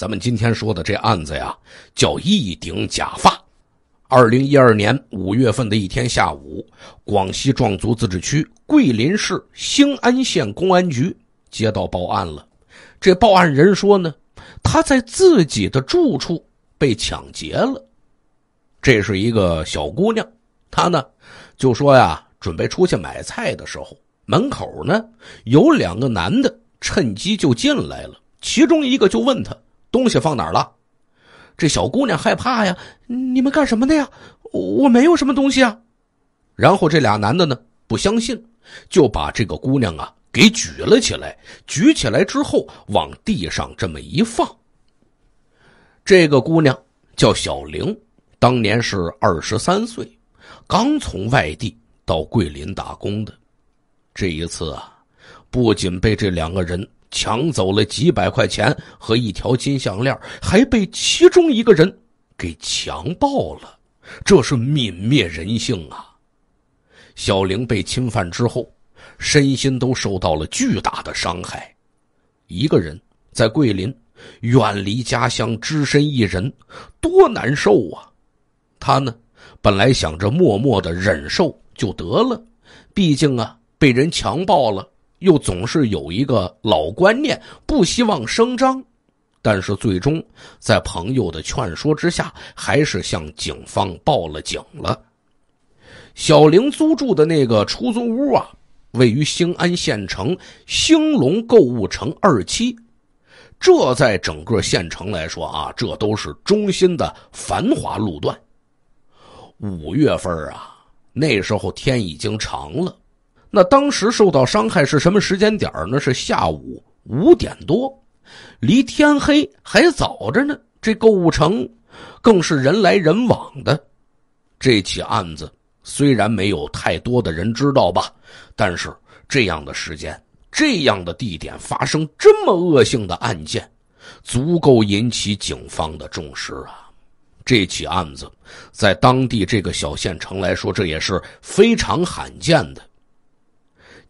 咱们今天说的这案子呀，叫一顶假发。二零一二年五月份的一天下午，广西壮族自治区桂林市兴安县公安局接到报案了。这报案人说呢，他在自己的住处被抢劫了。这是一个小姑娘，她呢就说呀，准备出去买菜的时候，门口呢有两个男的趁机就进来了，其中一个就问她：“东西放哪儿了？这小姑娘害怕呀！你们干什么的呀？我没有什么东西啊。然后这俩男的呢，不相信，就把这个姑娘啊给举了起来。举起来之后，往地上这么一放。这个姑娘叫小玲，当年是二十三岁，刚从外地到桂林打工的。这一次啊，不仅被这两个人。抢走了几百块钱和一条金项链，还被其中一个人给强暴了，这是泯灭人性啊！小玲被侵犯之后，身心都受到了巨大的伤害。一个人在桂林，远离家乡，只身一人，多难受啊！他呢，本来想着默默的忍受就得了，毕竟啊，被人强暴了。又总是有一个老观念，不希望声张，但是最终在朋友的劝说之下，还是向警方报了警了。小玲租住的那个出租屋啊，位于兴安县城兴隆购物城二期，这在整个县城来说啊，这都是中心的繁华路段。五月份啊，那时候天已经长了。那当时受到伤害是什么时间点呢？是下午五点多，离天黑还早着呢。这购物城更是人来人往的。这起案子虽然没有太多的人知道吧，但是这样的时间、这样的地点发生这么恶性的案件，足够引起警方的重视啊！这起案子，在当地这个小县城来说，这也是非常罕见的。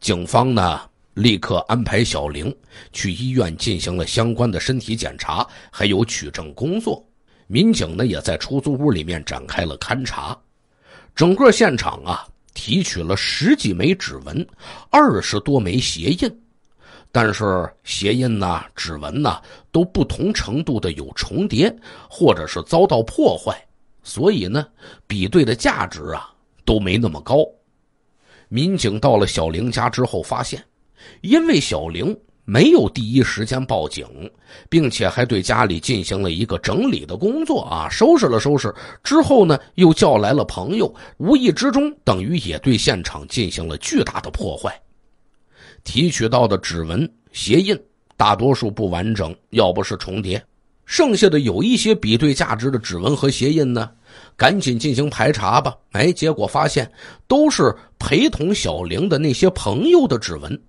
警方呢，立刻安排小玲去医院进行了相关的身体检查，还有取证工作。民警呢，也在出租屋里面展开了勘查，整个现场啊，提取了十几枚指纹，二十多枚鞋印，但是鞋印呢、指纹呢，都不同程度的有重叠，或者是遭到破坏，所以呢，比对的价值啊，都没那么高。民警到了小玲家之后，发现，因为小玲没有第一时间报警，并且还对家里进行了一个整理的工作啊，收拾了收拾之后呢，又叫来了朋友，无意之中等于也对现场进行了巨大的破坏。提取到的指纹、鞋印大多数不完整，要不是重叠，剩下的有一些比对价值的指纹和鞋印呢。赶紧进行排查吧。哎，结果发现都是陪同小玲的那些朋友的指纹。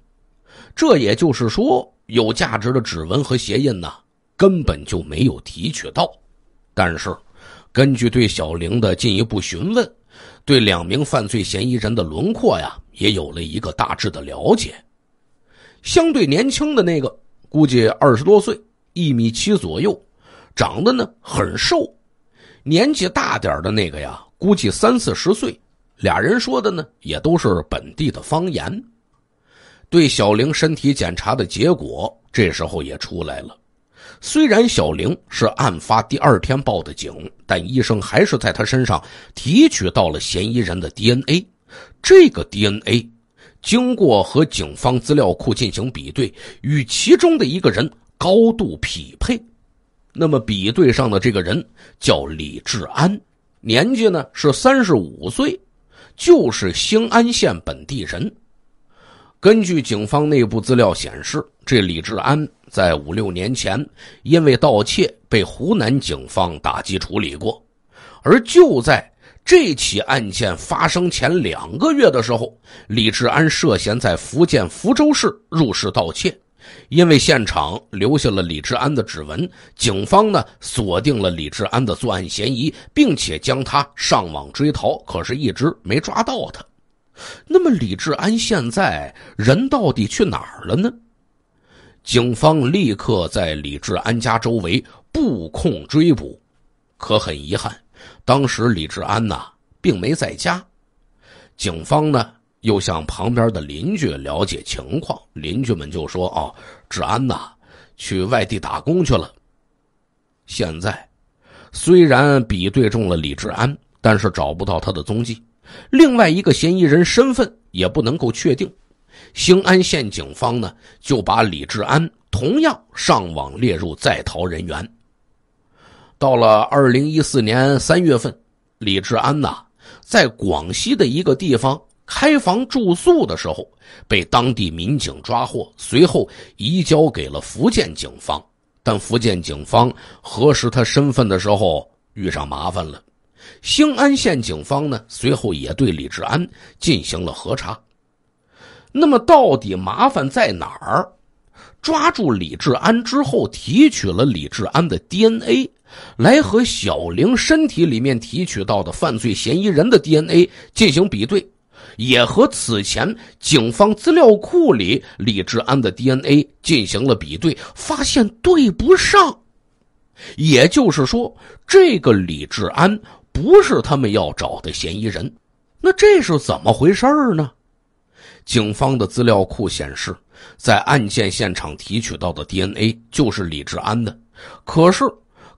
这也就是说，有价值的指纹和鞋印呢，根本就没有提取到。但是，根据对小玲的进一步询问，对两名犯罪嫌疑人的轮廓呀，也有了一个大致的了解。相对年轻的那个，估计二十多岁，一米七左右，长得呢很瘦。年纪大点的那个呀，估计三四十岁，俩人说的呢也都是本地的方言。对小玲身体检查的结果，这时候也出来了。虽然小玲是案发第二天报的警，但医生还是在她身上提取到了嫌疑人的 DNA。这个 DNA 经过和警方资料库进行比对，与其中的一个人高度匹配。那么比对上的这个人叫李治安，年纪呢是三十五岁，就是兴安县本地人。根据警方内部资料显示，这李治安在五六年前因为盗窃被湖南警方打击处理过，而就在这起案件发生前两个月的时候，李治安涉嫌在福建福州市入室盗窃。因为现场留下了李治安的指纹，警方呢锁定了李治安的作案嫌疑，并且将他上网追逃，可是，一直没抓到他。那么，李治安现在人到底去哪儿了呢？警方立刻在李治安家周围布控追捕，可很遗憾，当时李治安呐并没在家，警方呢？又向旁边的邻居了解情况，邻居们就说：“啊，治安呐，去外地打工去了。现在虽然比对中了李治安，但是找不到他的踪迹。另外一个嫌疑人身份也不能够确定。兴安县警方呢，就把李治安同样上网列入在逃人员。到了二零一四年三月份，李治安呐，在广西的一个地方。”开房住宿的时候被当地民警抓获，随后移交给了福建警方。但福建警方核实他身份的时候遇上麻烦了。兴安县警方呢随后也对李志安进行了核查。那么到底麻烦在哪儿？抓住李志安之后，提取了李志安的 DNA，来和小玲身体里面提取到的犯罪嫌疑人的 DNA 进行比对。也和此前警方资料库里李治安的 DNA 进行了比对，发现对不上，也就是说，这个李治安不是他们要找的嫌疑人。那这是怎么回事儿呢？警方的资料库显示，在案件现场提取到的 DNA 就是李治安的，可是。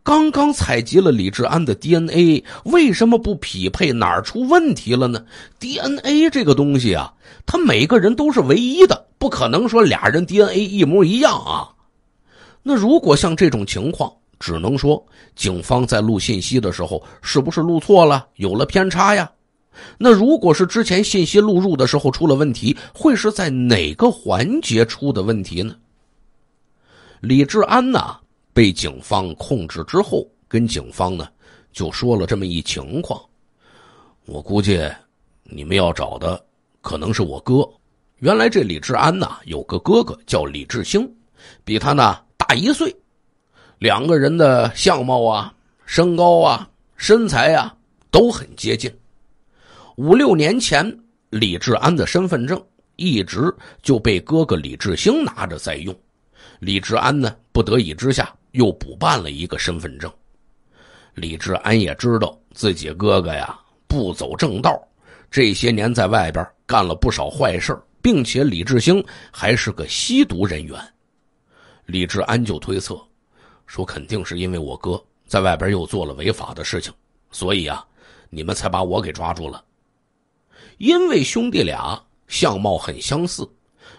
刚刚采集了李治安的 DNA，为什么不匹配？哪儿出问题了呢？DNA 这个东西啊，他每个人都是唯一的，不可能说俩人 DNA 一模一样啊。那如果像这种情况，只能说警方在录信息的时候是不是录错了，有了偏差呀？那如果是之前信息录入的时候出了问题，会是在哪个环节出的问题呢？李治安呢？被警方控制之后，跟警方呢就说了这么一情况。我估计你们要找的可能是我哥。原来这李志安呐有个哥哥叫李志兴，比他呢大一岁，两个人的相貌啊、身高啊、身材啊都很接近。五六年前，李志安的身份证一直就被哥哥李志兴拿着在用，李志安呢不得已之下。又补办了一个身份证，李治安也知道自己哥哥呀不走正道，这些年在外边干了不少坏事并且李志兴还是个吸毒人员，李治安就推测说，肯定是因为我哥在外边又做了违法的事情，所以啊，你们才把我给抓住了，因为兄弟俩相貌很相似。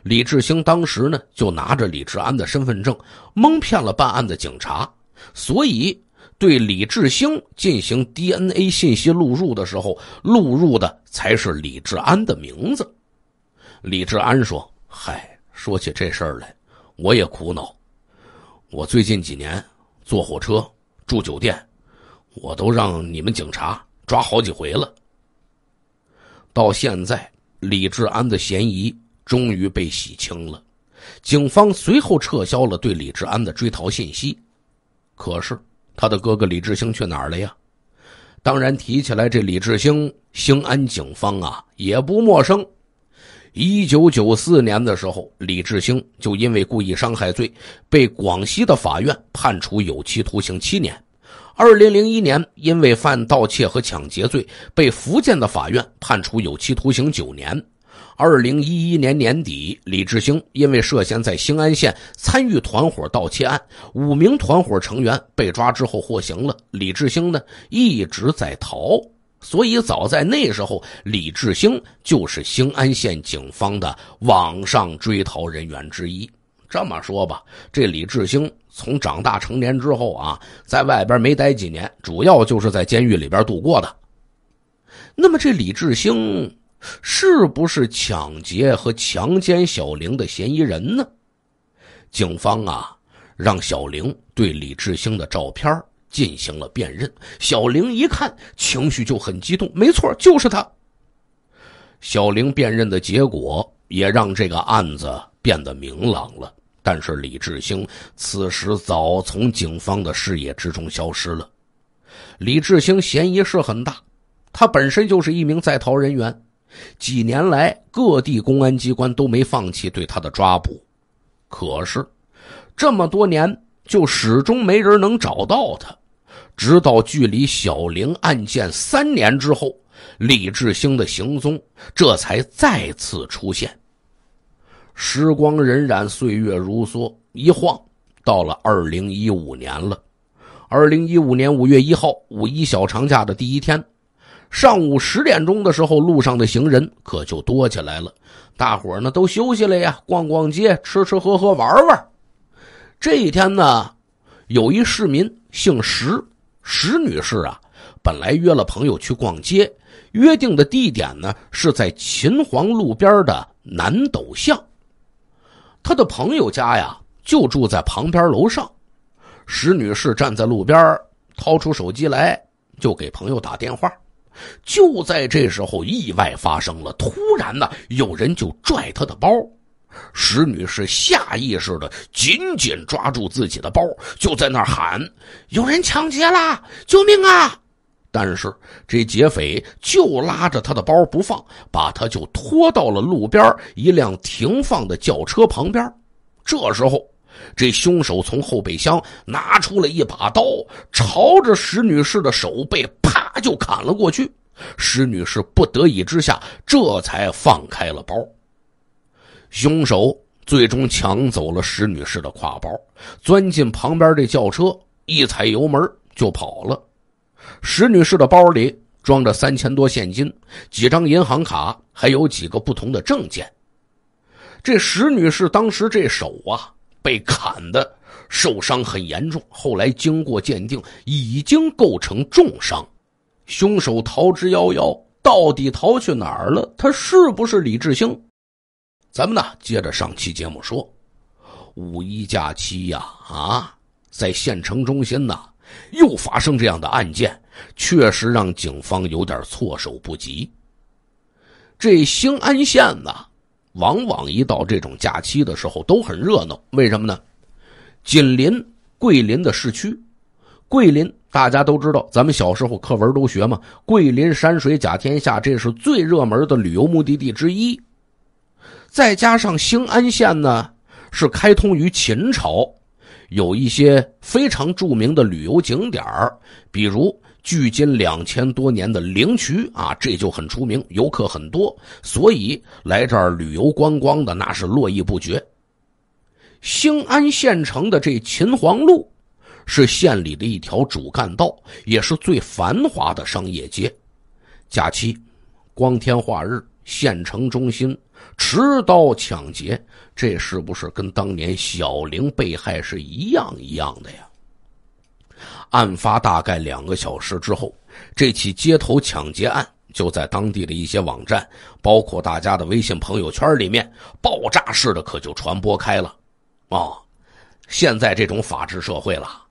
李志兴当时呢，就拿着李志安的身份证蒙骗了办案的警察，所以对李志兴进行 DNA 信息录入的时候，录入的才是李志安的名字。李志安说：“嗨，说起这事儿来，我也苦恼。我最近几年坐火车住酒店，我都让你们警察抓好几回了。到现在，李志安的嫌疑。”终于被洗清了，警方随后撤销了对李志安的追逃信息。可是，他的哥哥李志兴去哪儿了呀？当然，提起来这李志兴，兴安警方啊也不陌生。一九九四年的时候，李志兴就因为故意伤害罪被广西的法院判处有期徒刑七年。二零零一年，因为犯盗窃和抢劫罪，被福建的法院判处有期徒刑九年。二零一一年年底，李志兴因为涉嫌在兴安县参与团伙盗窃案，五名团伙成员被抓之后获刑了。李志兴呢一直在逃，所以早在那时候，李志兴就是兴安县警方的网上追逃人员之一。这么说吧，这李志兴从长大成年之后啊，在外边没待几年，主要就是在监狱里边度过的。那么这李志兴。是不是抢劫和强奸小玲的嫌疑人呢？警方啊，让小玲对李志兴的照片进行了辨认。小玲一看，情绪就很激动。没错，就是他。小玲辨认的结果也让这个案子变得明朗了。但是李志兴此时早从警方的视野之中消失了。李志兴嫌疑是很大，他本身就是一名在逃人员。几年来，各地公安机关都没放弃对他的抓捕，可是，这么多年就始终没人能找到他。直到距离小玲案件三年之后，李志兴的行踪这才再次出现。时光荏苒，岁月如梭，一晃到了二零一五年了。二零一五年五月一号，五一小长假的第一天。上午十点钟的时候，路上的行人可就多起来了。大伙儿呢都休息了呀，逛逛街、吃吃喝喝、玩玩。这一天呢，有一市民姓石，石女士啊，本来约了朋友去逛街，约定的地点呢是在秦皇路边的南斗巷。她的朋友家呀就住在旁边楼上。石女士站在路边，掏出手机来就给朋友打电话。就在这时候，意外发生了。突然呢，有人就拽她的包，石女士下意识的紧紧抓住自己的包，就在那喊：“有人抢劫啦！救命啊！”但是这劫匪就拉着她的包不放，把她就拖到了路边一辆停放的轿车旁边。这时候，这凶手从后备箱拿出了一把刀，朝着石女士的手背啪。他就砍了过去，石女士不得已之下，这才放开了包。凶手最终抢走了石女士的挎包，钻进旁边这轿车，一踩油门就跑了。石女士的包里装着三千多现金、几张银行卡，还有几个不同的证件。这石女士当时这手啊，被砍的受伤很严重，后来经过鉴定，已经构成重伤。凶手逃之夭夭，到底逃去哪儿了？他是不是李志兴？咱们呢，接着上期节目说，五一假期呀，啊，在县城中心呢，又发生这样的案件，确实让警方有点措手不及。这兴安县呢，往往一到这种假期的时候都很热闹，为什么呢？紧邻桂林的市区，桂林。大家都知道，咱们小时候课文都学嘛，“桂林山水甲天下”，这是最热门的旅游目的地之一。再加上兴安县呢，是开通于秦朝，有一些非常著名的旅游景点比如距今两千多年的灵渠啊，这就很出名，游客很多，所以来这儿旅游观光的那是络绎不绝。兴安县城的这秦皇路。是县里的一条主干道，也是最繁华的商业街。假期，光天化日县城中心，持刀抢劫，这是不是跟当年小玲被害是一样一样的呀？案发大概两个小时之后，这起街头抢劫案就在当地的一些网站，包括大家的微信朋友圈里面，爆炸式的可就传播开了。哦，现在这种法治社会了。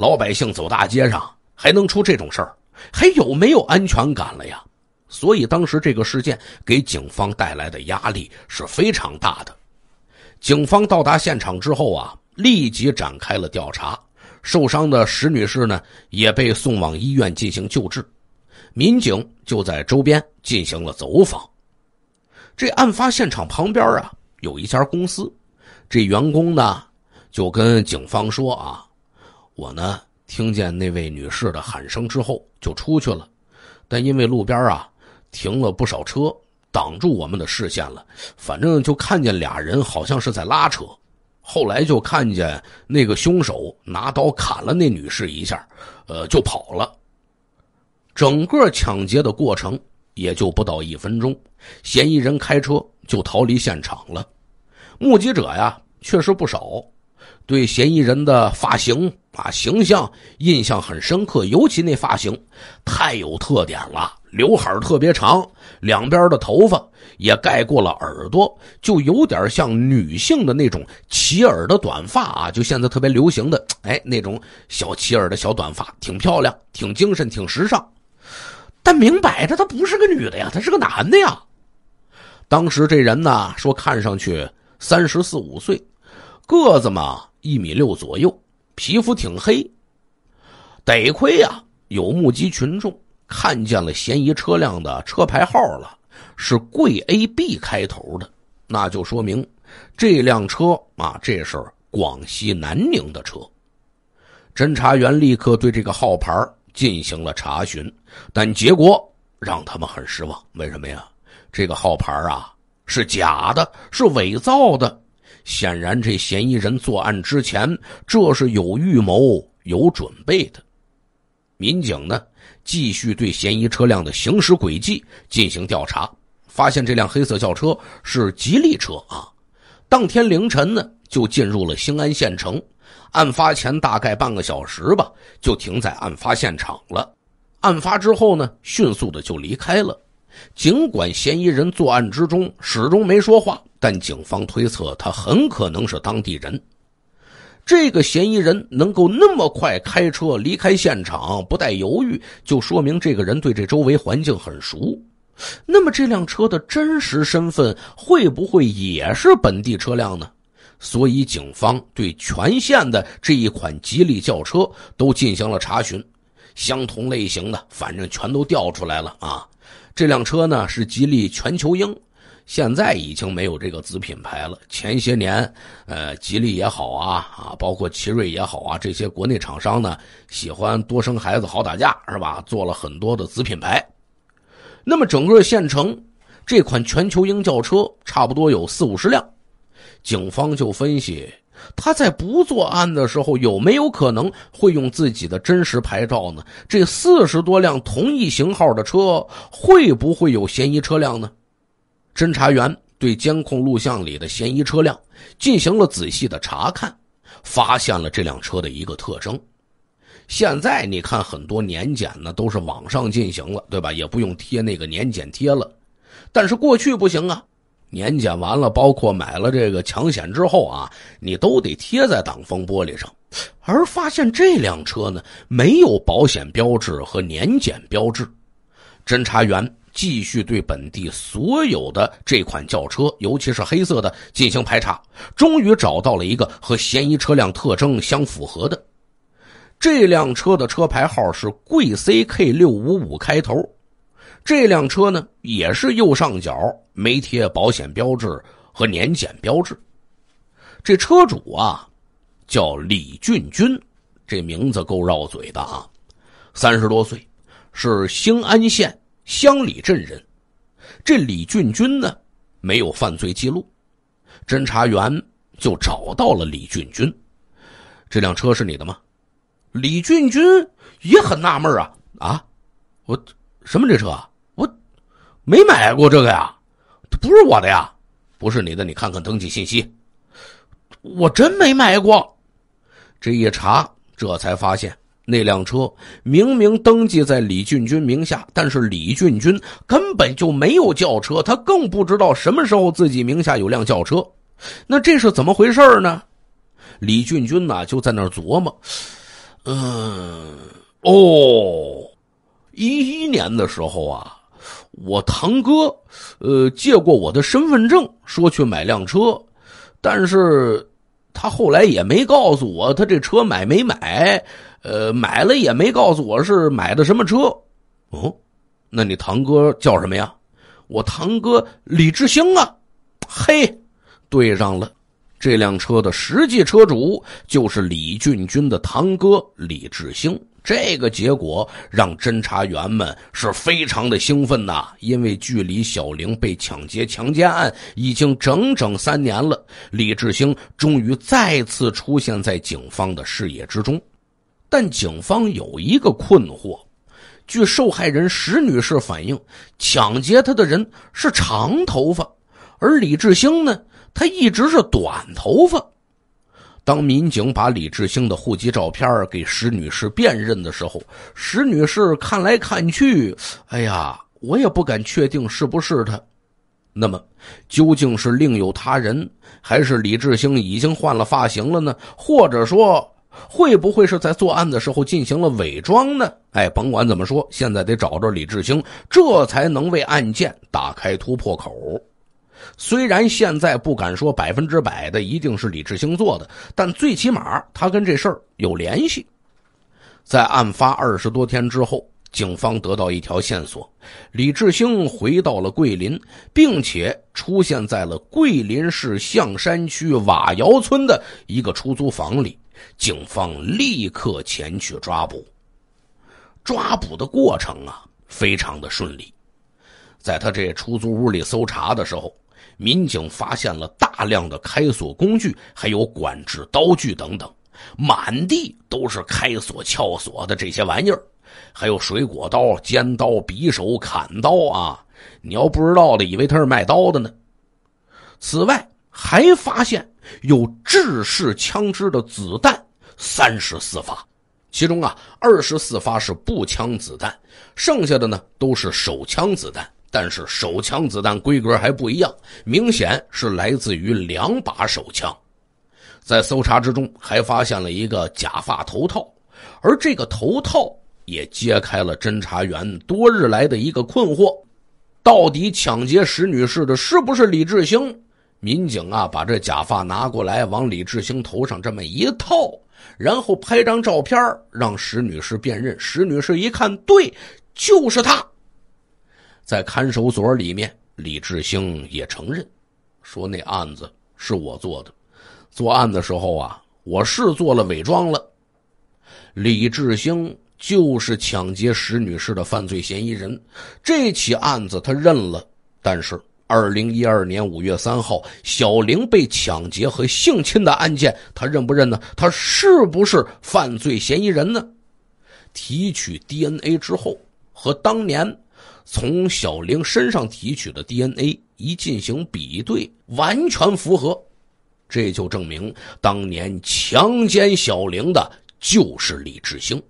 老百姓走大街上还能出这种事儿，还有没有安全感了呀？所以当时这个事件给警方带来的压力是非常大的。警方到达现场之后啊，立即展开了调查。受伤的石女士呢，也被送往医院进行救治。民警就在周边进行了走访。这案发现场旁边啊，有一家公司，这员工呢就跟警方说啊。我呢，听见那位女士的喊声之后就出去了，但因为路边啊停了不少车，挡住我们的视线了。反正就看见俩人好像是在拉扯，后来就看见那个凶手拿刀砍了那女士一下，呃，就跑了。整个抢劫的过程也就不到一分钟，嫌疑人开车就逃离现场了。目击者呀，确实不少。对嫌疑人的发型啊、形象印象很深刻，尤其那发型太有特点了，刘海特别长，两边的头发也盖过了耳朵，就有点像女性的那种齐耳的短发啊，就现在特别流行的哎那种小齐耳的小短发，挺漂亮，挺精神，挺时尚。但明摆着他不是个女的呀，他是个男的呀。当时这人呢说，看上去三十四五岁，个子嘛。一米六左右，皮肤挺黑。得亏啊，有目击群众看见了嫌疑车辆的车牌号了，是桂 A B 开头的，那就说明这辆车啊，这是广西南宁的车。侦查员立刻对这个号牌进行了查询，但结果让他们很失望。为什么呀？这个号牌啊是假的，是伪造的。显然，这嫌疑人作案之前，这是有预谋、有准备的。民警呢，继续对嫌疑车辆的行驶轨迹进行调查，发现这辆黑色轿车是吉利车啊。当天凌晨呢，就进入了兴安县城。案发前大概半个小时吧，就停在案发现场了。案发之后呢，迅速的就离开了。尽管嫌疑人作案之中始终没说话，但警方推测他很可能是当地人。这个嫌疑人能够那么快开车离开现场，不带犹豫，就说明这个人对这周围环境很熟。那么这辆车的真实身份会不会也是本地车辆呢？所以警方对全县的这一款吉利轿车都进行了查询，相同类型的反正全都调出来了啊。这辆车呢是吉利全球鹰，现在已经没有这个子品牌了。前些年，呃，吉利也好啊，啊，包括奇瑞也好啊，这些国内厂商呢喜欢多生孩子好打架是吧？做了很多的子品牌。那么整个县城，这款全球鹰轿车差不多有四五十辆，警方就分析。他在不作案的时候，有没有可能会用自己的真实牌照呢？这四十多辆同一型号的车，会不会有嫌疑车辆呢？侦查员对监控录像里的嫌疑车辆进行了仔细的查看，发现了这辆车的一个特征。现在你看，很多年检呢都是网上进行了，对吧？也不用贴那个年检贴了，但是过去不行啊。年检完了，包括买了这个强险之后啊，你都得贴在挡风玻璃上。而发现这辆车呢，没有保险标志和年检标志。侦查员继续对本地所有的这款轿车，尤其是黑色的进行排查，终于找到了一个和嫌疑车辆特征相符合的。这辆车的车牌号是贵 C K 六五五开头。这辆车呢，也是右上角没贴保险标志和年检标志。这车主啊，叫李俊军，这名字够绕嘴的啊。三十多岁，是兴安县乡里镇人。这李俊军呢，没有犯罪记录。侦查员就找到了李俊军。这辆车是你的吗？李俊军也很纳闷啊啊！我什么这车？没买过这个呀，不是我的呀，不是你的。你看看登记信息，我真没买过。这一查，这才发现那辆车明明登记在李俊军名下，但是李俊军根本就没有轿车，他更不知道什么时候自己名下有辆轿车。那这是怎么回事呢？李俊军呢就在那儿琢磨，嗯，哦，一一年的时候啊。我堂哥，呃，借过我的身份证，说去买辆车，但是他后来也没告诉我他这车买没买，呃，买了也没告诉我是买的什么车。哦，那你堂哥叫什么呀？我堂哥李志兴啊。嘿，对上了，这辆车的实际车主就是李俊军的堂哥李志兴。这个结果让侦查员们是非常的兴奋呐，因为距离小玲被抢劫强奸案已经整整三年了，李志兴终于再次出现在警方的视野之中。但警方有一个困惑：据受害人石女士反映，抢劫她的人是长头发，而李志兴呢，他一直是短头发。当民警把李志兴的户籍照片给石女士辨认的时候，石女士看来看去，哎呀，我也不敢确定是不是他。那么，究竟是另有他人，还是李志兴已经换了发型了呢？或者说，会不会是在作案的时候进行了伪装呢？哎，甭管怎么说，现在得找着李志兴，这才能为案件打开突破口。虽然现在不敢说百分之百的一定是李志兴做的，但最起码他跟这事儿有联系。在案发二十多天之后，警方得到一条线索：李志兴回到了桂林，并且出现在了桂林市象山区瓦窑村的一个出租房里。警方立刻前去抓捕。抓捕的过程啊，非常的顺利。在他这出租屋里搜查的时候，民警发现了大量的开锁工具，还有管制刀具等等，满地都是开锁、撬锁的这些玩意儿，还有水果刀、尖刀、匕首、砍刀啊！你要不知道的，以为他是卖刀的呢。此外，还发现有制式枪支的子弹三十四发，其中啊，二十四发是步枪子弹，剩下的呢都是手枪子弹。但是手枪子弹规格还不一样，明显是来自于两把手枪。在搜查之中，还发现了一个假发头套，而这个头套也揭开了侦查员多日来的一个困惑：到底抢劫石女士的是不是李志兴？民警啊，把这假发拿过来，往李志兴头上这么一套，然后拍张照片，让石女士辨认。石女士一看，对，就是他。在看守所里面，李志兴也承认，说那案子是我做的。作案的时候啊，我是做了伪装了。李志兴就是抢劫石女士的犯罪嫌疑人，这起案子他认了。但是，二零一二年五月三号，小玲被抢劫和性侵的案件，他认不认呢？他是不是犯罪嫌疑人呢？提取 DNA 之后和当年。从小玲身上提取的 DNA 一进行比对，完全符合，这就证明当年强奸小玲的就是李志兴。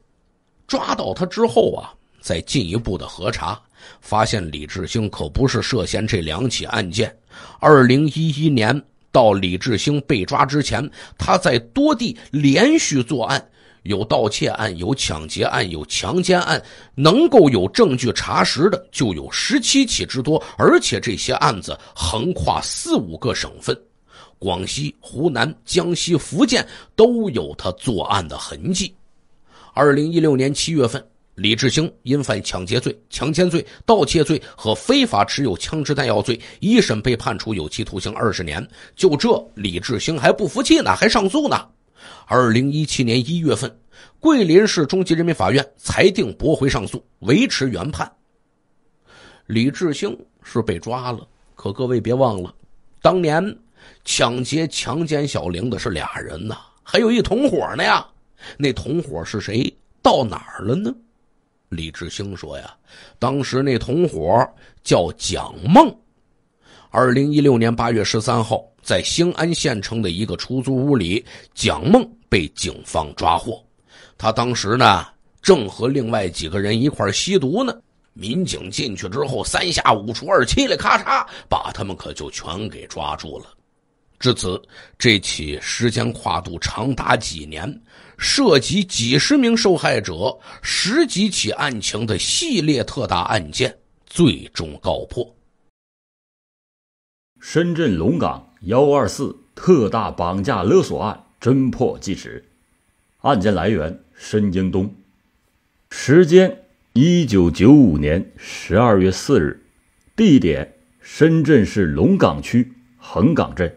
抓到他之后啊，再进一步的核查，发现李志兴可不是涉嫌这两起案件。二零一一年到李志兴被抓之前，他在多地连续作案。有盗窃案，有抢劫案，有强奸案，能够有证据查实的就有十七起之多，而且这些案子横跨四五个省份，广西、湖南、江西、福建都有他作案的痕迹。二零一六年七月份，李志兴因犯抢劫罪、强奸罪、盗窃罪和非法持有枪支弹药罪，一审被判处有期徒刑二十年。就这，李志兴还不服气呢，还上诉呢。二零一七年一月份，桂林市中级人民法院裁定驳回上诉，维持原判。李志兴是被抓了，可各位别忘了，当年抢劫、强奸小玲的是俩人呢，还有一同伙呢呀。那同伙是谁？到哪儿了呢？李志兴说呀，当时那同伙叫蒋梦。二零一六年八月十三号，在兴安县城的一个出租屋里，蒋梦被警方抓获。他当时呢，正和另外几个人一块吸毒呢。民警进去之后，三下五除二，嘁哩咔嚓，把他们可就全给抓住了。至此，这起时间跨度长达几年、涉及几十名受害者、十几起案情的系列特大案件，最终告破。深圳龙岗幺二四特大绑架勒索案侦破纪实，案件来源：深京东。时间：一九九五年十二月四日。地点：深圳市龙岗区横岗镇。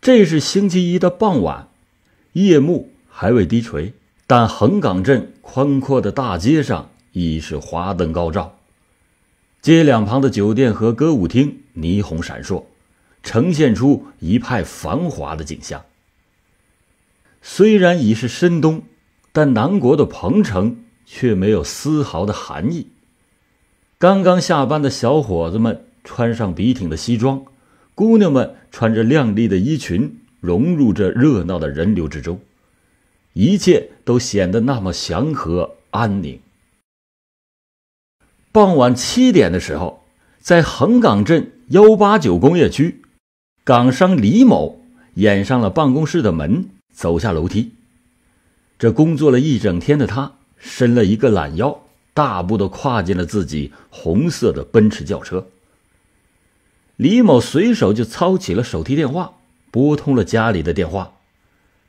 这是星期一的傍晚，夜幕还未低垂，但横岗镇宽阔的大街上已是华灯高照。街两旁的酒店和歌舞厅霓虹闪烁，呈现出一派繁华的景象。虽然已是深冬，但南国的彭城却没有丝毫的寒意。刚刚下班的小伙子们穿上笔挺的西装，姑娘们穿着亮丽的衣裙，融入这热闹的人流之中，一切都显得那么祥和安宁。傍晚七点的时候，在横岗镇幺八九工业区，港商李某掩上了办公室的门，走下楼梯。这工作了一整天的他，伸了一个懒腰，大步的跨进了自己红色的奔驰轿车。李某随手就操起了手提电话，拨通了家里的电话，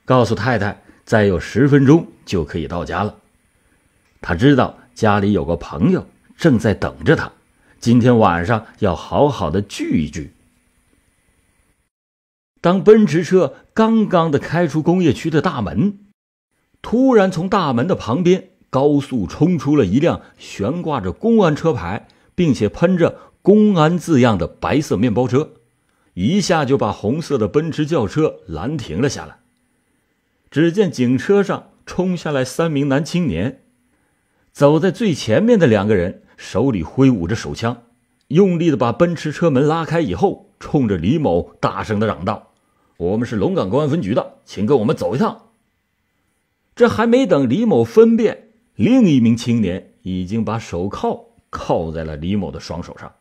告诉太太再有十分钟就可以到家了。他知道家里有个朋友。正在等着他，今天晚上要好好的聚一聚。当奔驰车刚刚的开出工业区的大门，突然从大门的旁边高速冲出了一辆悬挂着公安车牌，并且喷着“公安”字样的白色面包车，一下就把红色的奔驰轿车拦停了下来。只见警车上冲下来三名男青年，走在最前面的两个人。手里挥舞着手枪，用力的把奔驰车门拉开以后，冲着李某大声的嚷道：“我们是龙岗公安分局的，请跟我们走一趟。”这还没等李某分辨，另一名青年已经把手铐铐在了李某的双手上，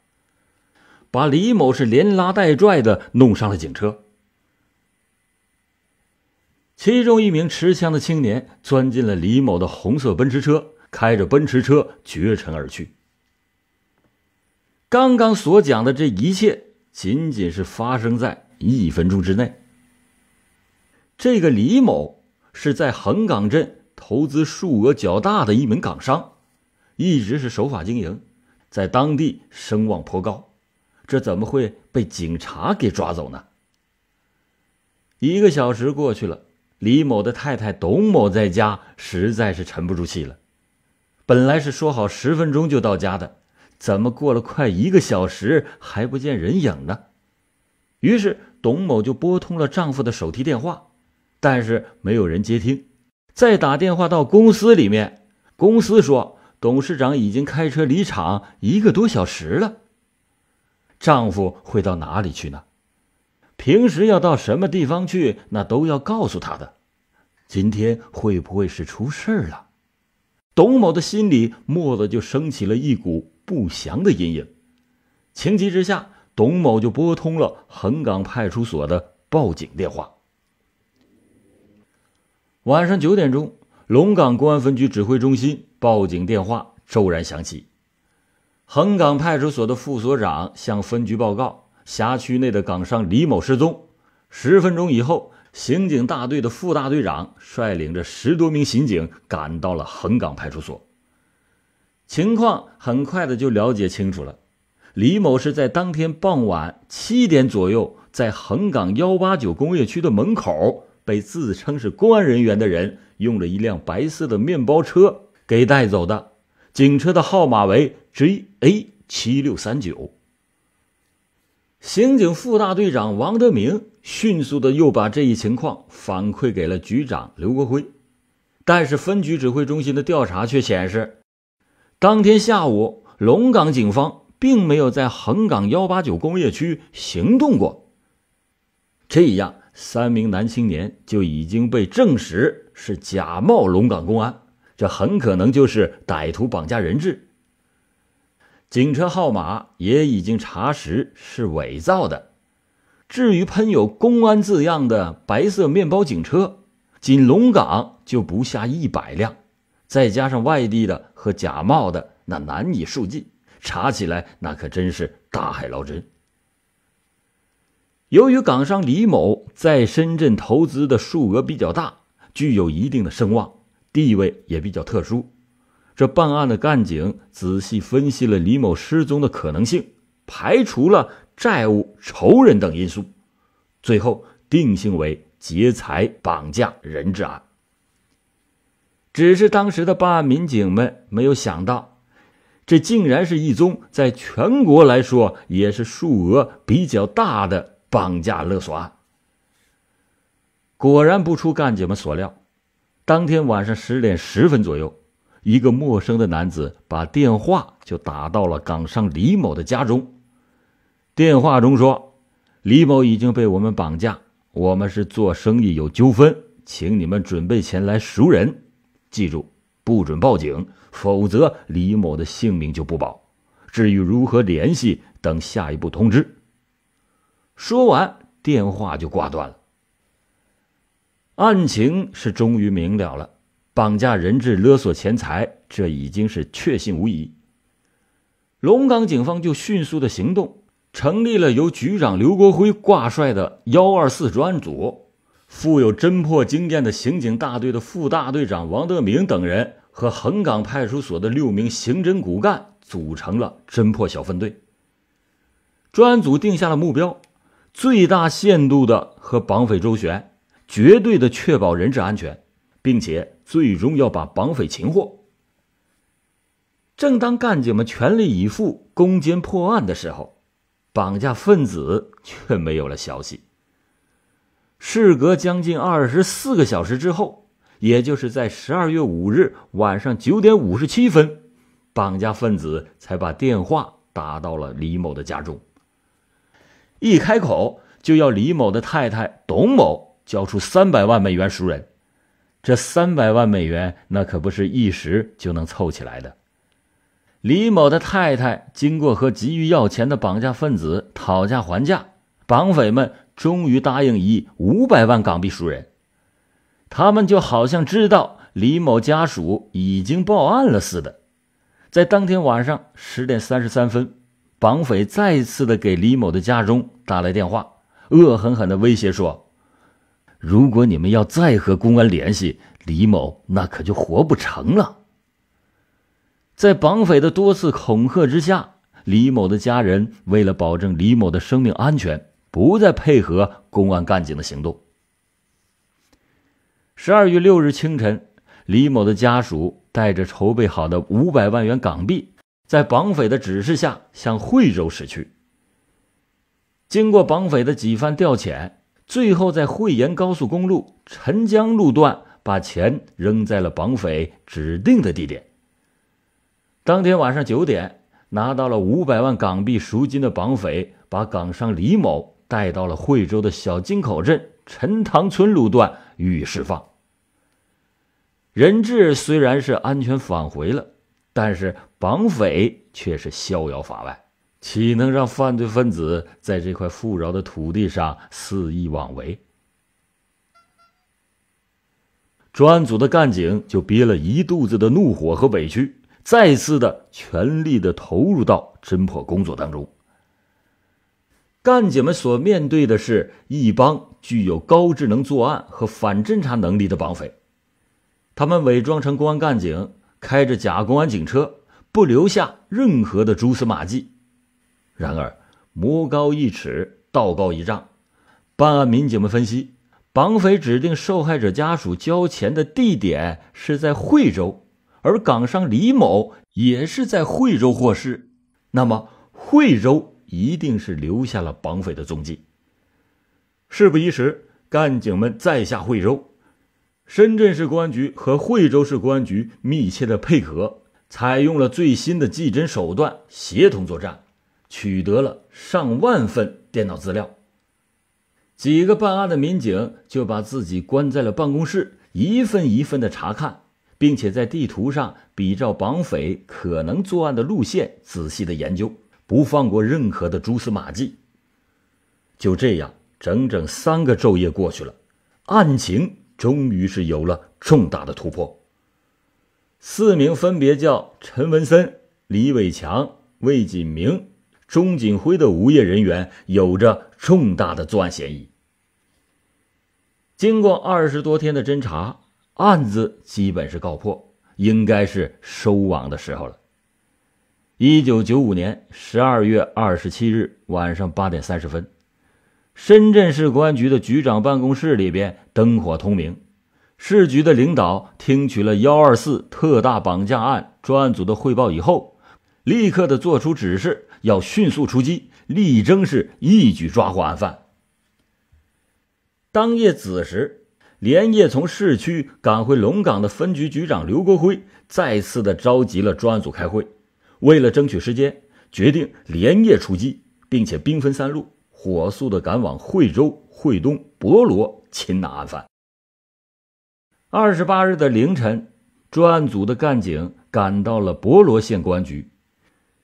把李某是连拉带拽的弄上了警车。其中一名持枪的青年钻进了李某的红色奔驰车，开着奔驰车绝尘而去。刚刚所讲的这一切，仅仅是发生在一分钟之内。这个李某是在横岗镇投资数额较大的一名港商，一直是守法经营，在当地声望颇高，这怎么会被警察给抓走呢？一个小时过去了，李某的太太董某在家实在是沉不住气了，本来是说好十分钟就到家的。怎么过了快一个小时还不见人影呢？于是董某就拨通了丈夫的手提电话，但是没有人接听。再打电话到公司里面，公司说董事长已经开车离厂一个多小时了。丈夫会到哪里去呢？平时要到什么地方去，那都要告诉他的。今天会不会是出事了？董某的心里蓦的就升起了一股。不祥的阴影，情急之下，董某就拨通了横岗派出所的报警电话。晚上九点钟，龙岗公安分局指挥中心报警电话骤然响起，横岗派出所的副所长向分局报告辖区内的岗上李某失踪。十分钟以后，刑警大队的副大队长率领着十多名刑警赶到了横岗派出所。情况很快的就了解清楚了，李某是在当天傍晚七点左右，在横岗幺八九工业区的门口被自称是公安人员的人用了一辆白色的面包车给带走的，警车的号码为 JA 七六三九。刑警副大队长王德明迅速的又把这一情况反馈给了局长刘国辉，但是分局指挥中心的调查却显示。当天下午，龙岗警方并没有在横岗幺八九工业区行动过。这样，三名男青年就已经被证实是假冒龙岗公安，这很可能就是歹徒绑架人质。警车号码也已经查实是伪造的。至于喷有“公安”字样的白色面包警车，仅龙岗就不下一百辆。再加上外地的和假冒的，那难以数计，查起来那可真是大海捞针。由于港商李某在深圳投资的数额比较大，具有一定的声望，地位也比较特殊，这办案的干警仔细分析了李某失踪的可能性，排除了债务、仇人等因素，最后定性为劫财绑架人质案。只是当时的办案民警们没有想到，这竟然是一宗在全国来说也是数额比较大的绑架勒索案。果然不出干警们所料，当天晚上十点十分左右，一个陌生的男子把电话就打到了岗上李某的家中。电话中说：“李某已经被我们绑架，我们是做生意有纠纷，请你们准备钱来赎人。”记住，不准报警，否则李某的性命就不保。至于如何联系，等下一步通知。说完，电话就挂断了。案情是终于明了了，绑架人质勒索钱财，这已经是确信无疑。龙岗警方就迅速的行动，成立了由局长刘国辉挂帅的幺二四专案组。富有侦破经验的刑警大队的副大队长王德明等人，和横岗派出所的六名刑侦骨干组成了侦破小分队。专案组定下了目标：最大限度的和绑匪周旋，绝对的确保人质安全，并且最终要把绑匪擒获。正当干警们全力以赴攻坚破案的时候，绑架分子却没有了消息。事隔将近二十四个小时之后，也就是在十二月五日晚上九点五十七分，绑架分子才把电话打到了李某的家中。一开口就要李某的太太董某交出三百万美元赎人。这三百万美元那可不是一时就能凑起来的。李某的太太经过和急于要钱的绑架分子讨价还价，绑匪们。终于答应以五百万港币赎人，他们就好像知道李某家属已经报案了似的。在当天晚上十点三十三分，绑匪再次的给李某的家中打来电话，恶狠狠的威胁说：“如果你们要再和公安联系，李某那可就活不成了。”在绑匪的多次恐吓之下，李某的家人为了保证李某的生命安全。不再配合公安干警的行动。十二月六日清晨，李某的家属带着筹备好的五百万元港币，在绑匪的指示下向惠州驶去。经过绑匪的几番调遣，最后在惠盐高速公路陈江路段把钱扔在了绑匪指定的地点。当天晚上九点，拿到了五百万港币赎金的绑匪把港商李某。带到了惠州的小金口镇陈塘村路段予以释放。人质虽然是安全返回了，但是绑匪却是逍遥法外，岂能让犯罪分子在这块富饶的土地上肆意妄为？专案组的干警就憋了一肚子的怒火和委屈，再次的全力的投入到侦破工作当中。干警们所面对的是一帮具有高智能作案和反侦查能力的绑匪，他们伪装成公安干警，开着假公安警车，不留下任何的蛛丝马迹。然而，魔高一尺，道高一丈。办案民警们分析，绑匪指定受害者家属交钱的地点是在惠州，而港商李某也是在惠州获释，那么惠州。一定是留下了绑匪的踪迹。事不宜迟，干警们再下惠州。深圳市公安局和惠州市公安局密切的配合，采用了最新的技侦手段，协同作战，取得了上万份电脑资料。几个办案的民警就把自己关在了办公室，一份一份的查看，并且在地图上比照绑匪可能作案的路线，仔细的研究。不放过任何的蛛丝马迹。就这样，整整三个昼夜过去了，案情终于是有了重大的突破。四名分别叫陈文森、李伟强、魏锦明、钟锦辉的无业人员，有着重大的作案嫌疑。经过二十多天的侦查，案子基本是告破，应该是收网的时候了。一九九五年十二月二十七日晚上八点三十分，深圳市公安局的局长办公室里边灯火通明。市局的领导听取了“幺二四”特大绑架案专案组的汇报以后，立刻的做出指示，要迅速出击，力争是一举抓获案犯。当夜子时，连夜从市区赶回龙岗的分局局长刘国辉，再次的召集了专案组开会。为了争取时间，决定连夜出击，并且兵分三路，火速的赶往惠州、惠东、博罗擒拿案犯。二十八日的凌晨，专案组的干警赶到了博罗县公安局，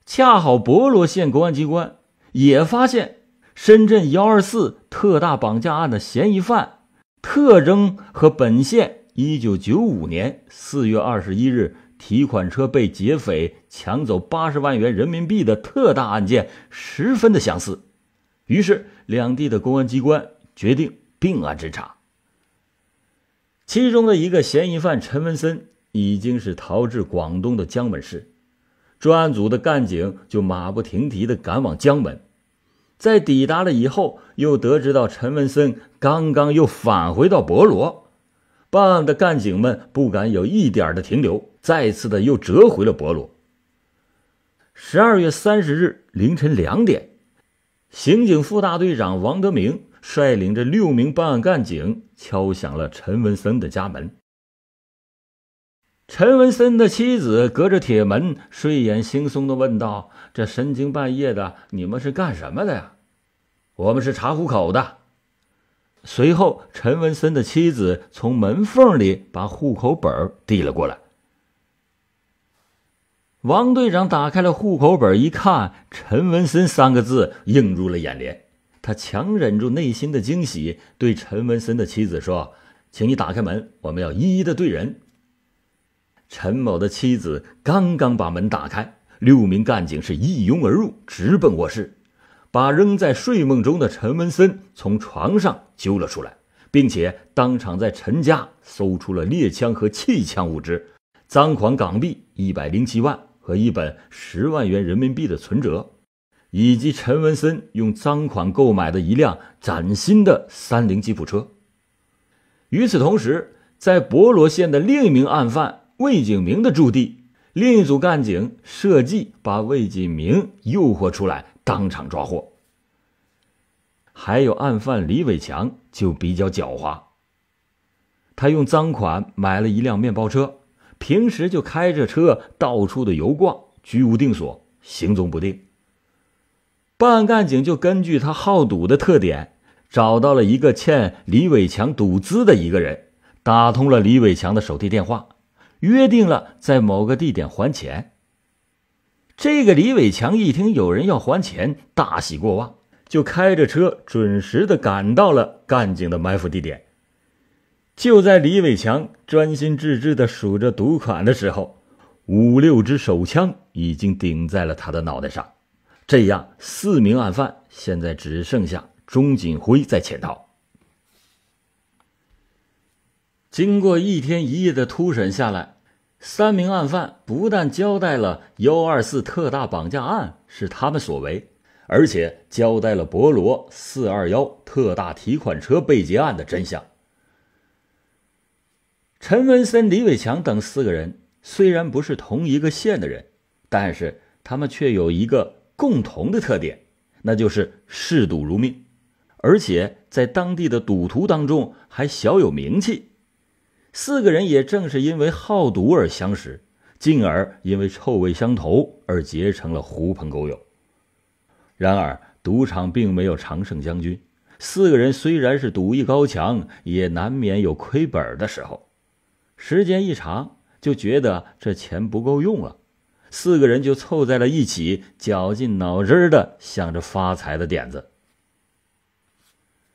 恰好博罗县公安机关也发现深圳幺二四特大绑架案的嫌疑犯特征和本县一九九五年四月二十一日提款车被劫匪。抢走八十万元人民币的特大案件十分的相似，于是两地的公安机关决定并案侦查。其中的一个嫌疑犯陈文森已经是逃至广东的江门市，专案组的干警就马不停蹄地赶往江门。在抵达了以后，又得知到陈文森刚刚又返回到博罗，办案的干警们不敢有一点的停留，再次的又折回了博罗。十二月三十日凌晨两点，刑警副大队长王德明率领着六名办案干警敲响了陈文森的家门。陈文森的妻子隔着铁门，睡眼惺忪地问道：“这深更半夜的，你们是干什么的呀？”“我们是查户口的。”随后，陈文森的妻子从门缝里把户口本递了过来。王队长打开了户口本，一看“陈文森”三个字映入了眼帘。他强忍住内心的惊喜，对陈文森的妻子说：“请你打开门，我们要一一的对人。”陈某的妻子刚刚把门打开，六名干警是一拥而入，直奔卧室，把仍在睡梦中的陈文森从床上揪了出来，并且当场在陈家搜出了猎枪和气枪五支，赃款港币一百零七万。和一本十万元人民币的存折，以及陈文森用赃款购买的一辆崭新的三菱吉普车。与此同时，在博罗县的另一名案犯魏景明的驻地，另一组干警设计把魏景明诱惑出来，当场抓获。还有案犯李伟强就比较狡猾，他用赃款买了一辆面包车。平时就开着车到处的游逛，居无定所，行踪不定。办案干警就根据他好赌的特点，找到了一个欠李伟强赌资的一个人，打通了李伟强的手提电话，约定了在某个地点还钱。这个李伟强一听有人要还钱，大喜过望，就开着车准时的赶到了干警的埋伏地点。就在李伟强专心致志地数着赌款的时候，五六支手枪已经顶在了他的脑袋上。这样，四名案犯现在只剩下钟锦辉在潜逃。经过一天一夜的突审下来，三名案犯不但交代了幺二四特大绑架案是他们所为，而且交代了博罗四二幺特大提款车被劫案的真相。陈文森、李伟强等四个人虽然不是同一个县的人，但是他们却有一个共同的特点，那就是嗜赌如命，而且在当地的赌徒当中还小有名气。四个人也正是因为好赌而相识，进而因为臭味相投而结成了狐朋狗友。然而，赌场并没有常胜将军，四个人虽然是赌艺高强，也难免有亏本的时候。时间一长，就觉得这钱不够用了，四个人就凑在了一起，绞尽脑汁的想着发财的点子。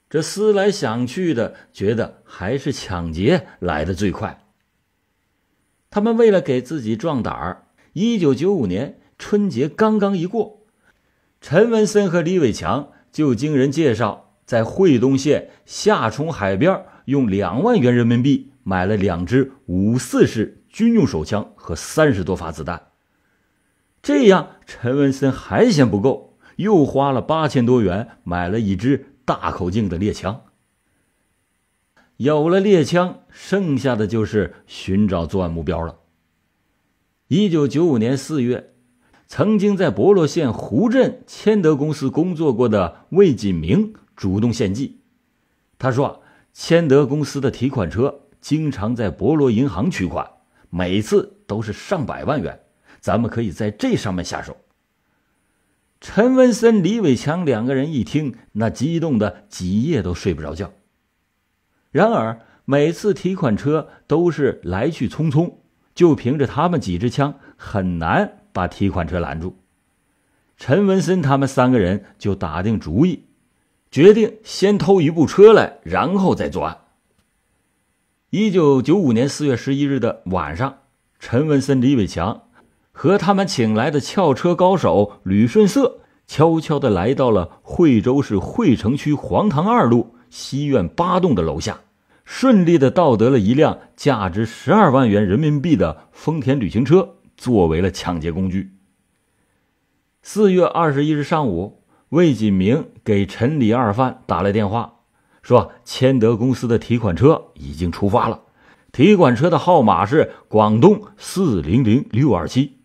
这思来想去的，觉得还是抢劫来的最快。他们为了给自己壮胆儿，一九九五年春节刚刚一过，陈文森和李伟强就经人介绍，在惠东县下冲海边用两万元人民币。买了两支五四式军用手枪和三十多发子弹，这样陈文森还嫌不够，又花了八千多元买了一支大口径的猎枪。有了猎枪，剩下的就是寻找作案目标了。一九九五年四月，曾经在博罗县湖镇千德公司工作过的魏锦明主动献计，他说：“千德公司的提款车。”经常在博罗银行取款，每次都是上百万元，咱们可以在这上面下手。陈文森、李伟强两个人一听，那激动的几夜都睡不着觉。然而，每次提款车都是来去匆匆，就凭着他们几支枪，很难把提款车拦住。陈文森他们三个人就打定主意，决定先偷一部车来，然后再作案。一九九五年四月十一日的晚上，陈文森、李伟强和他们请来的撬车高手吕顺色悄悄地来到了惠州市惠城区黄塘二路西苑八栋的楼下，顺利地盗得了一辆价值十二万元人民币的丰田旅行车，作为了抢劫工具。四月二十一日上午，魏锦明给陈、李二犯打来电话。说：“千德公司的提款车已经出发了，提款车的号码是广东四零零六二七。”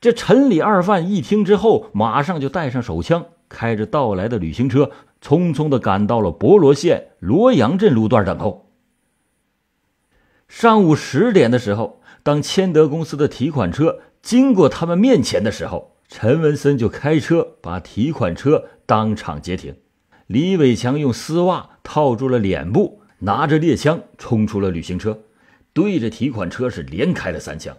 这陈李二犯一听之后，马上就带上手枪，开着到来的旅行车，匆匆的赶到了博罗县罗阳镇路段等候。上午十点的时候，当千德公司的提款车经过他们面前的时候，陈文森就开车把提款车当场截停。李伟强用丝袜套住了脸部，拿着猎枪冲出了旅行车，对着提款车是连开了三枪。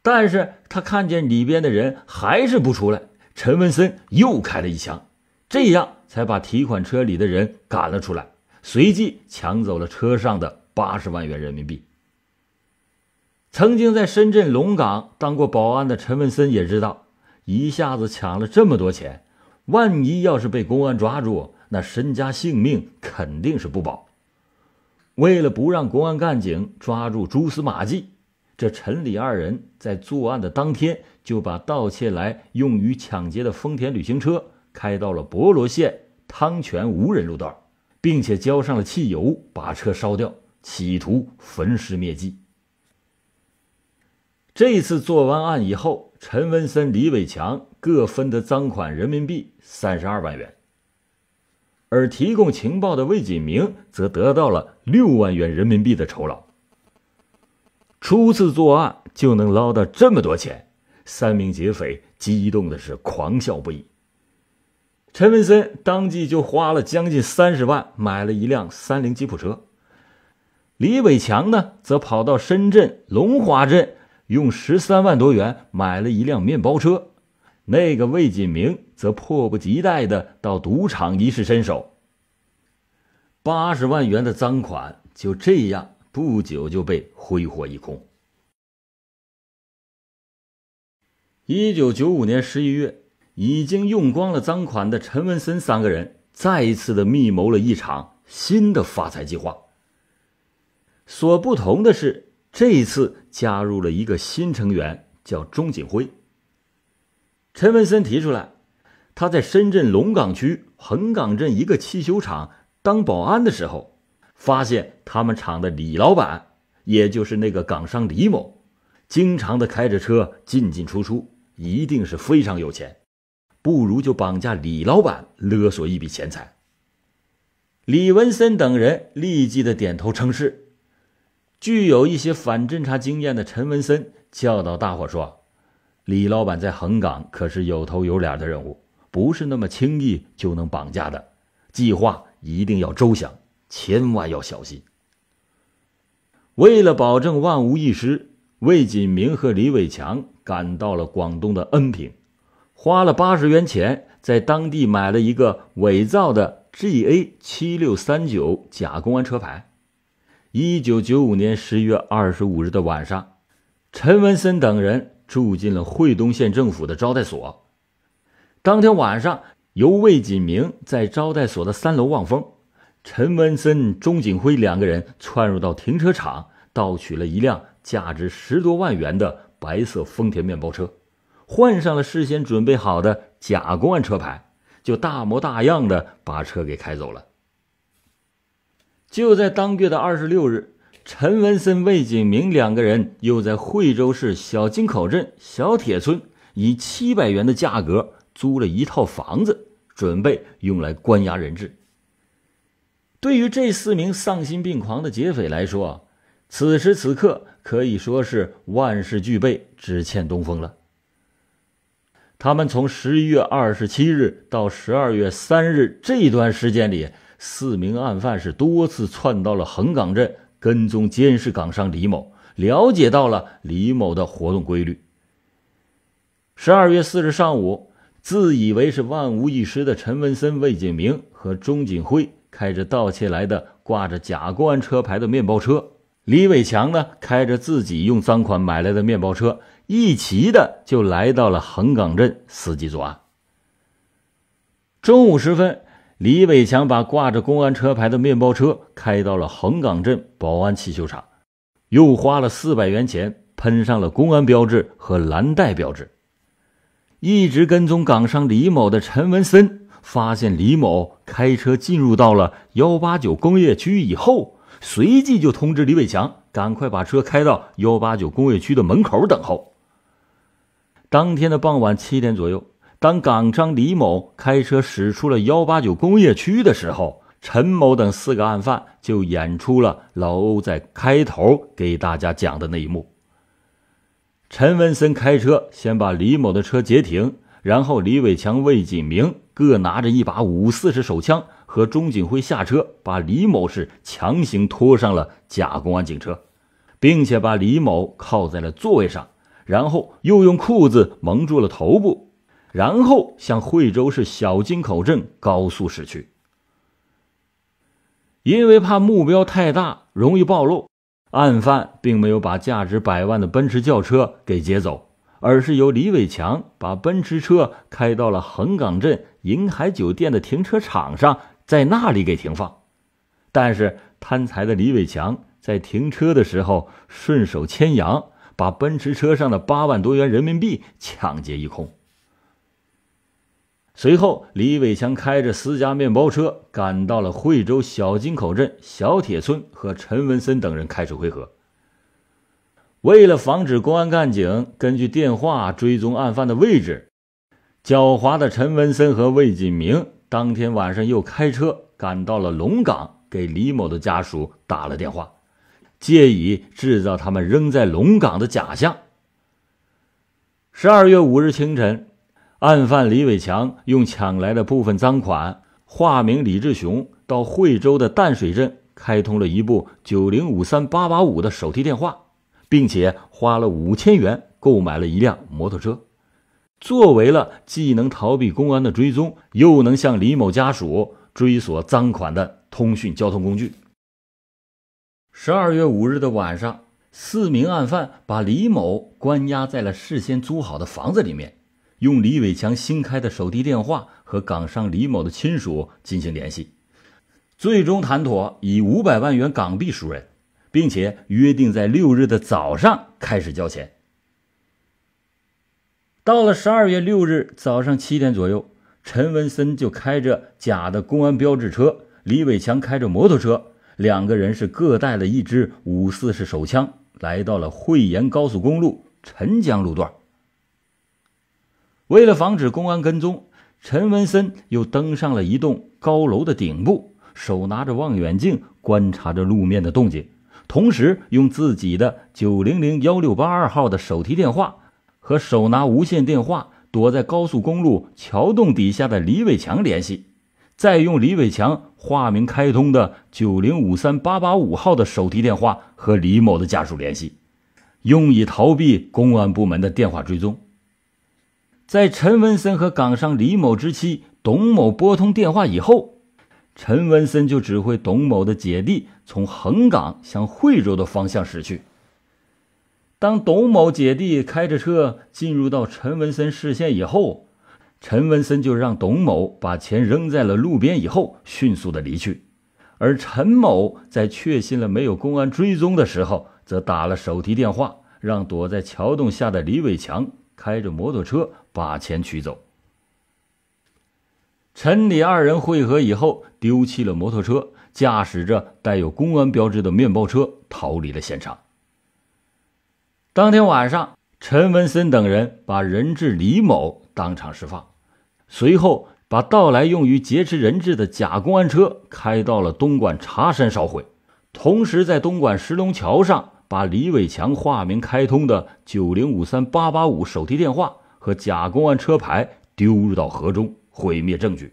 但是他看见里边的人还是不出来，陈文森又开了一枪，这样才把提款车里的人赶了出来，随即抢走了车上的八十万元人民币。曾经在深圳龙岗当过保安的陈文森也知道，一下子抢了这么多钱。万一要是被公安抓住，那身家性命肯定是不保。为了不让公安干警抓住蛛丝马迹，这陈李二人在作案的当天就把盗窃来用于抢劫的丰田旅行车开到了博罗县汤泉无人路段，并且浇上了汽油，把车烧掉，企图焚尸灭迹。这次做完案以后，陈文森、李伟强。各分得赃款人民币三十二万元，而提供情报的魏锦明则得到了六万元人民币的酬劳。初次作案就能捞到这么多钱，三名劫匪激动的是狂笑不已。陈文森当即就花了将近三十万买了一辆三菱吉普车，李伟强呢则跑到深圳龙华镇，用十三万多元买了一辆面包车。那个魏锦明则迫不及待的到赌场一试身手，八十万元的赃款就这样不久就被挥霍一空。一九九五年十一月，已经用光了赃款的陈文森三个人再一次的密谋了一场新的发财计划。所不同的是，这一次加入了一个新成员，叫钟锦辉。陈文森提出来，他在深圳龙岗区横岗镇一个汽修厂当保安的时候，发现他们厂的李老板，也就是那个港商李某，经常的开着车进进出出，一定是非常有钱，不如就绑架李老板勒索一笔钱财。李文森等人立即的点头称是。具有一些反侦查经验的陈文森教导大伙说。李老板在横岗可是有头有脸的人物，不是那么轻易就能绑架的。计划一定要周详，千万要小心。为了保证万无一失，魏锦明和李伟强赶到了广东的恩平，花了八十元钱在当地买了一个伪造的 “GA 七六三九”假公安车牌。一九九五年十月二十五日的晚上，陈文森等人。住进了惠东县政府的招待所。当天晚上，由魏锦明在招待所的三楼望风，陈文森、钟景辉两个人窜入到停车场，盗取了一辆价值十多万元的白色丰田面包车，换上了事先准备好的假公安车牌，就大模大样的把车给开走了。就在当月的二十六日。陈文森、魏景明两个人又在惠州市小金口镇小铁村以七百元的价格租了一套房子，准备用来关押人质。对于这四名丧心病狂的劫匪来说，此时此刻可以说是万事俱备，只欠东风了。他们从十一月二十七日到十二月三日这段时间里，四名案犯是多次窜到了横岗镇。跟踪监视港商李某，了解到了李某的活动规律。十二月四日上午，自以为是万无一失的陈文森、魏景明和钟锦辉开着盗窃来的、挂着假公安车牌的面包车，李伟强呢开着自己用赃款买来的面包车，一齐的就来到了横岗镇伺机作案。中午时分。李伟强把挂着公安车牌的面包车开到了横岗镇保安汽修厂，又花了四百元钱喷上了公安标志和蓝带标志。一直跟踪岗上李某的陈文森发现李某开车进入到了幺八九工业区以后，随即就通知李伟强赶快把车开到幺八九工业区的门口等候。当天的傍晚七点左右。当港商李某开车驶出了幺八九工业区的时候，陈某等四个案犯就演出了老欧在开头给大家讲的那一幕。陈文森开车先把李某的车截停，然后李伟强、魏锦明各拿着一把五四式手枪和钟景辉下车，把李某是强行拖上了假公安警车，并且把李某靠在了座位上，然后又用裤子蒙住了头部。然后向惠州市小金口镇高速驶去。因为怕目标太大，容易暴露，案犯并没有把价值百万的奔驰轿车给劫走，而是由李伟强把奔驰车开到了横岗镇银海酒店的停车场上，在那里给停放。但是贪财的李伟强在停车的时候顺手牵羊，把奔驰车上的八万多元人民币抢劫一空。随后，李伟强开着私家面包车赶到了惠州小金口镇小铁村，和陈文森等人开始会合。为了防止公安干警根据电话追踪案犯的位置，狡猾的陈文森和魏锦明当天晚上又开车赶到了龙岗，给李某的家属打了电话，借以制造他们扔在龙岗的假象。十二月五日清晨。案犯李伟强用抢来的部分赃款，化名李志雄，到惠州的淡水镇开通了一部九零五三八八五的手提电话，并且花了五千元购买了一辆摩托车，作为了既能逃避公安的追踪，又能向李某家属追索赃款的通讯交通工具。十二月五日的晚上，四名案犯把李某关押在了事先租好的房子里面。用李伟强新开的手提电话和港上李某的亲属进行联系，最终谈妥以五百万元港币赎人，并且约定在六日的早上开始交钱。到了十二月六日早上七点左右，陈文森就开着假的公安标志车，李伟强开着摩托车，两个人是各带了一支五四式手枪，来到了惠盐高速公路陈江路段。为了防止公安跟踪，陈文森又登上了一栋高楼的顶部，手拿着望远镜观察着路面的动静，同时用自己的九零零幺六八二号的手提电话和手拿无线电话躲在高速公路桥洞底下的李伟强联系，再用李伟强化名开通的九零五三八八五号的手提电话和李某的家属联系，用以逃避公安部门的电话追踪。在陈文森和港商李某之妻董某拨通电话以后，陈文森就指挥董某的姐弟从横岗向惠州的方向驶去。当董某姐弟开着车进入到陈文森视线以后，陈文森就让董某把钱扔在了路边，以后迅速的离去。而陈某在确信了没有公安追踪的时候，则打了手提电话，让躲在桥洞下的李伟强开着摩托车。把钱取走。陈李二人会合以后，丢弃了摩托车，驾驶着带有公安标志的面包车逃离了现场。当天晚上，陈文森等人把人质李某当场释放，随后把盗来用于劫持人质的假公安车开到了东莞茶山烧毁，同时在东莞石龙桥上把李伟强化名开通的九零五三八八五手提电话。和假公安车牌丢入到河中，毁灭证据。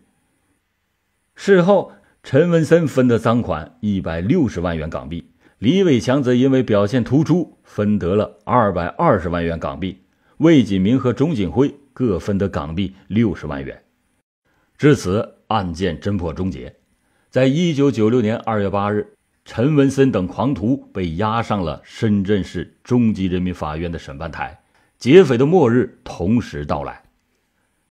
事后，陈文森分得赃款一百六十万元港币，李伟强则因为表现突出，分得了二百二十万元港币。魏锦明和钟景辉各分得港币六十万元。至此，案件侦破终结。在一九九六年二月八日，陈文森等狂徒被押上了深圳市中级人民法院的审判台。劫匪的末日同时到来。